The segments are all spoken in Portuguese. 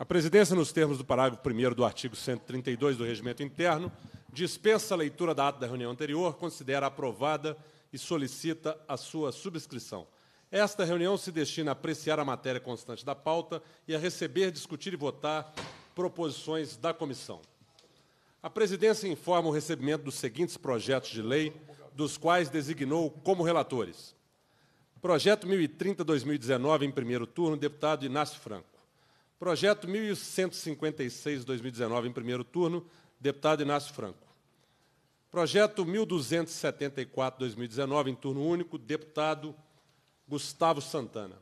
A presidência, nos termos do parágrafo 1 do artigo 132 do Regimento Interno, dispensa a leitura da ata da reunião anterior, considera aprovada e solicita a sua subscrição. Esta reunião se destina a apreciar a matéria constante da pauta e a receber, discutir e votar proposições da comissão. A presidência informa o recebimento dos seguintes projetos de lei, dos quais designou como relatores. Projeto 1030-2019, em primeiro turno, deputado Inácio Franco. Projeto 1156, 2019, em primeiro turno, deputado Inácio Franco. Projeto 1274, 2019, em turno único, deputado Gustavo Santana.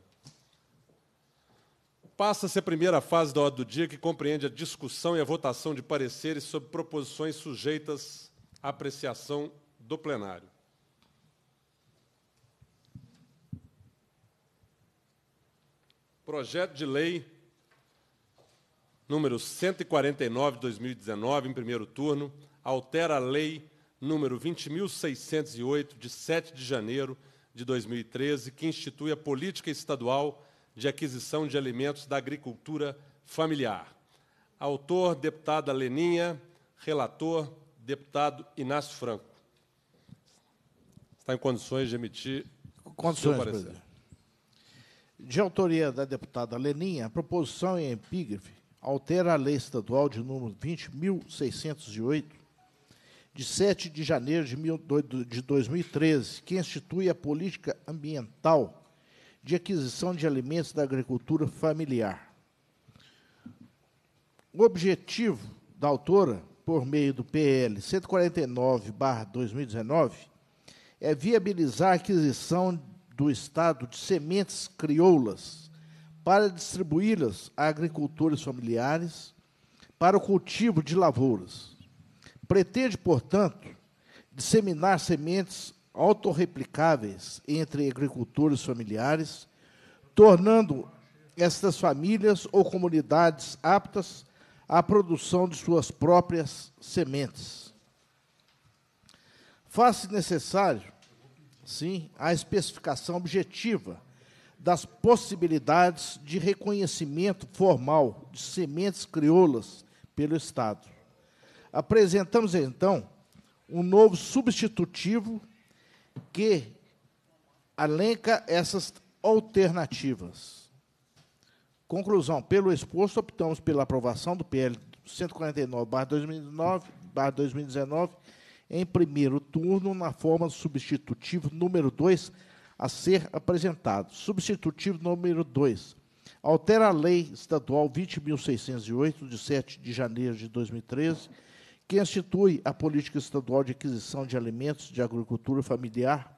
Passa-se a primeira fase da ordem do dia, que compreende a discussão e a votação de pareceres sobre proposições sujeitas à apreciação do plenário. Projeto de lei número 149 2019, em primeiro turno, altera a lei número 20.608, de 7 de janeiro de 2013, que institui a política estadual de aquisição de alimentos da agricultura familiar. Autor, deputada Leninha, relator, deputado Inácio Franco. Está em condições de emitir condições, seu parecer. Presidente. De autoria da deputada Leninha, a proposição em epígrafe altera a Lei Estadual de número 20.608, de 7 de janeiro de 2013, que institui a política ambiental de aquisição de alimentos da agricultura familiar. O objetivo da autora, por meio do PL 149-2019, é viabilizar a aquisição do Estado de sementes crioulas para distribuí-las a agricultores familiares para o cultivo de lavouras. Pretende, portanto, disseminar sementes autorreplicáveis entre agricultores familiares, tornando estas famílias ou comunidades aptas à produção de suas próprias sementes. Faz-se necessário, sim, a especificação objetiva das possibilidades de reconhecimento formal de sementes crioulas pelo Estado. Apresentamos, então, um novo substitutivo que alenca essas alternativas. Conclusão: pelo exposto, optamos pela aprovação do PL 149-2019 em primeiro turno, na forma do substitutivo número 2 a ser apresentado. Substitutivo número 2. Altera a Lei Estadual 20.608, de 7 de janeiro de 2013, que institui a política estadual de aquisição de alimentos de agricultura familiar.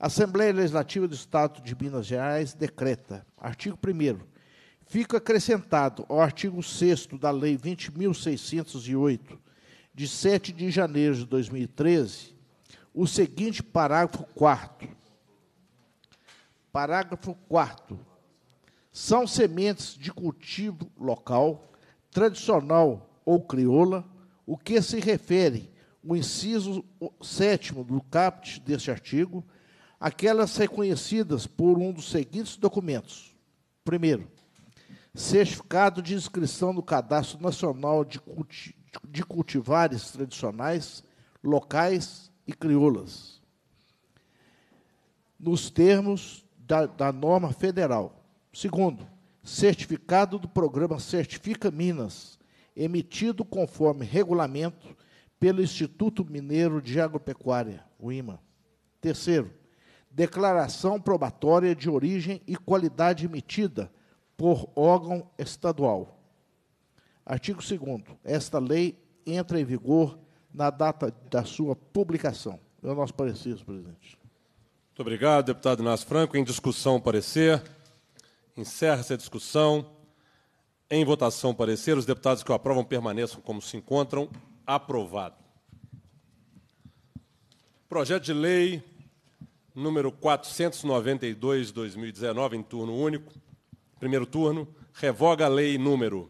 A Assembleia Legislativa do Estado de Minas Gerais decreta, artigo 1 fica acrescentado ao artigo 6 da Lei 20.608, de 7 de janeiro de 2013, o seguinte parágrafo 4 Parágrafo 4. São sementes de cultivo local, tradicional ou crioula, o que se refere o inciso sétimo do caput deste artigo, aquelas reconhecidas por um dos seguintes documentos. Primeiro, certificado de inscrição no Cadastro Nacional de, culti de Cultivares Tradicionais, Locais e Crioulas, nos termos da, da norma federal. Segundo, certificado do programa Certifica Minas, emitido conforme regulamento pelo Instituto Mineiro de Agropecuária, o IMA. Terceiro, declaração probatória de origem e qualidade emitida por órgão estadual. Artigo 2 Esta lei entra em vigor na data da sua publicação. É o nosso parecer, presidente. Muito obrigado, deputado Inácio Franco. Em discussão, parecer. Encerra-se a discussão. Em votação, parecer. Os deputados que o aprovam permaneçam como se encontram. Aprovado. Projeto de lei número 492-2019, em turno único. Primeiro turno. Revoga a lei número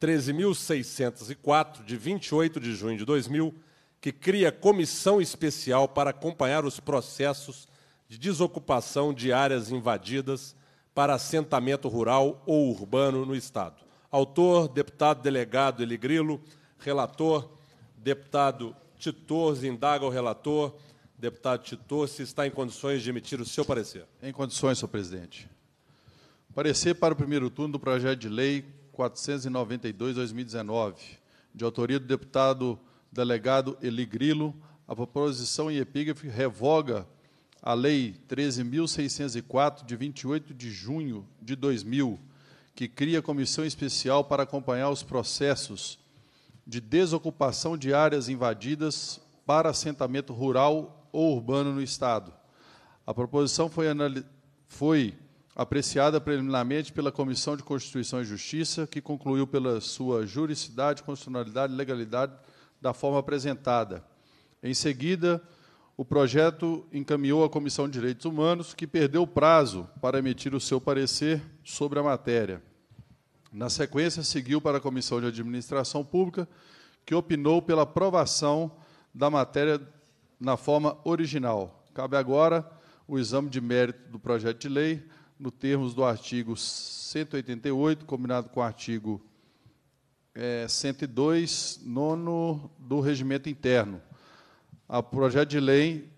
13.604, de 28 de junho de 2000, que cria comissão especial para acompanhar os processos de desocupação de áreas invadidas para assentamento rural ou urbano no Estado. Autor, deputado delegado Eli Grilo, relator, deputado Titor, indaga o relator, deputado Titor, se está em condições de emitir o seu parecer. Em condições, senhor presidente. Parecer para o primeiro turno do projeto de lei 492-2019, de autoria do deputado delegado Eli Grilo, a proposição em epígrafe revoga a Lei 13.604, de 28 de junho de 2000, que cria comissão especial para acompanhar os processos de desocupação de áreas invadidas para assentamento rural ou urbano no Estado. A proposição foi, foi apreciada preliminarmente pela Comissão de Constituição e Justiça, que concluiu pela sua juridicidade, constitucionalidade e legalidade da forma apresentada. Em seguida, o projeto encaminhou à Comissão de Direitos Humanos, que perdeu o prazo para emitir o seu parecer sobre a matéria. Na sequência, seguiu para a Comissão de Administração Pública, que opinou pela aprovação da matéria na forma original. Cabe agora o exame de mérito do projeto de lei, no termos do artigo 188, combinado com o artigo é, eh, 102, nono do regimento interno o projeto de lei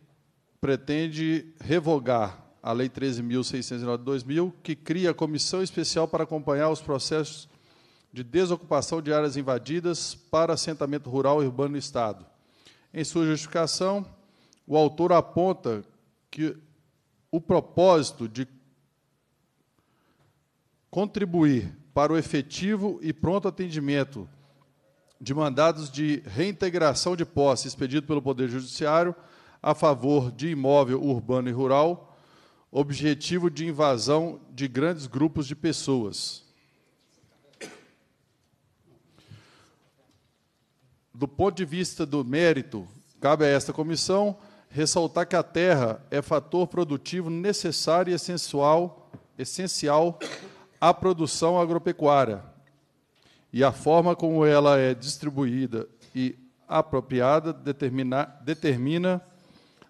pretende revogar a Lei 13.609 de 2000, que cria a Comissão Especial para acompanhar os processos de desocupação de áreas invadidas para assentamento rural e urbano no Estado. Em sua justificação, o autor aponta que o propósito de contribuir para o efetivo e pronto atendimento de mandados de reintegração de posse expedido pelo Poder Judiciário a favor de imóvel urbano e rural, objetivo de invasão de grandes grupos de pessoas. Do ponto de vista do mérito, cabe a esta comissão ressaltar que a terra é fator produtivo necessário e essencial, essencial à produção agropecuária e a forma como ela é distribuída e apropriada determina, determina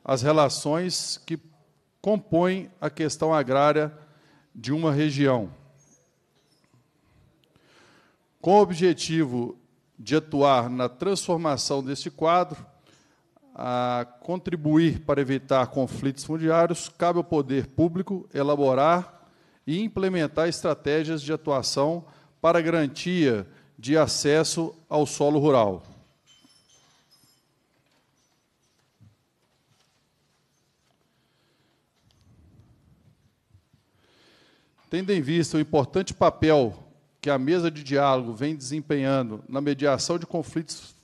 as relações que compõem a questão agrária de uma região. Com o objetivo de atuar na transformação desse quadro, a contribuir para evitar conflitos fundiários, cabe ao poder público elaborar e implementar estratégias de atuação para garantia de acesso ao solo rural. Tendo em vista o importante papel que a mesa de diálogo vem desempenhando na mediação de conflitos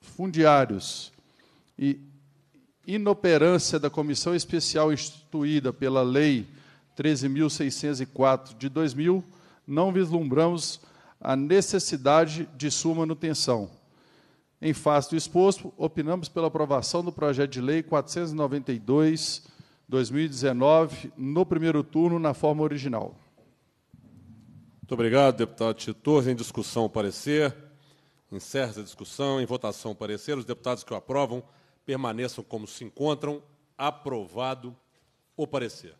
fundiários e inoperância da comissão especial instituída pela Lei 13.604 de 2000, não vislumbramos a necessidade de sua manutenção. Em face do exposto, opinamos pela aprovação do projeto de lei 492-2019, no primeiro turno, na forma original. Muito obrigado, deputado Titor. Em discussão, parecer. Encerra a discussão. Em votação, parecer. Os deputados que o aprovam permaneçam como se encontram. Aprovado o parecer.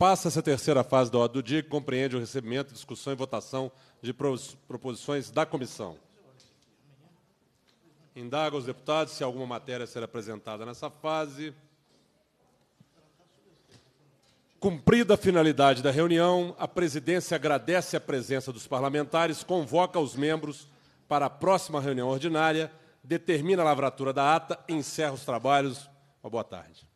Passa essa terceira fase da ordem do dia, que compreende o recebimento, discussão e votação de proposições da comissão. Indaga os deputados se alguma matéria será apresentada nessa fase. Cumprida a finalidade da reunião, a presidência agradece a presença dos parlamentares, convoca os membros para a próxima reunião ordinária, determina a lavratura da ata e encerra os trabalhos. Uma boa tarde.